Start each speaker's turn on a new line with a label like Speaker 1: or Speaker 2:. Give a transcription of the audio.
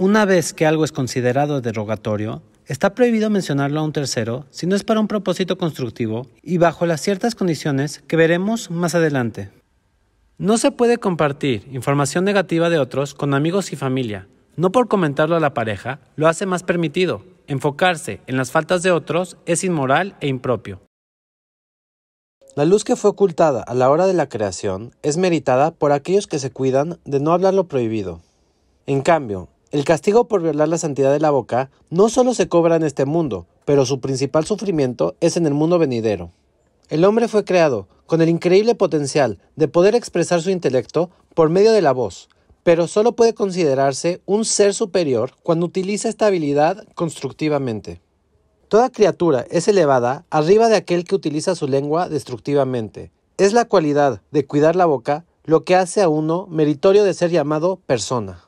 Speaker 1: Una vez que algo es considerado derogatorio, está prohibido mencionarlo a un tercero si no es para un propósito constructivo y bajo las ciertas condiciones que veremos más adelante. No se puede compartir información negativa de otros con amigos y familia. No por comentarlo a la pareja lo hace más permitido. Enfocarse en las faltas de otros es inmoral e impropio. La luz que fue ocultada a la hora de la creación es meritada por aquellos que se cuidan de no hablar lo prohibido. En cambio, el castigo por violar la santidad de la boca no solo se cobra en este mundo, pero su principal sufrimiento es en el mundo venidero. El hombre fue creado con el increíble potencial de poder expresar su intelecto por medio de la voz, pero solo puede considerarse un ser superior cuando utiliza esta habilidad constructivamente. Toda criatura es elevada arriba de aquel que utiliza su lengua destructivamente. Es la cualidad de cuidar la boca lo que hace a uno meritorio de ser llamado persona.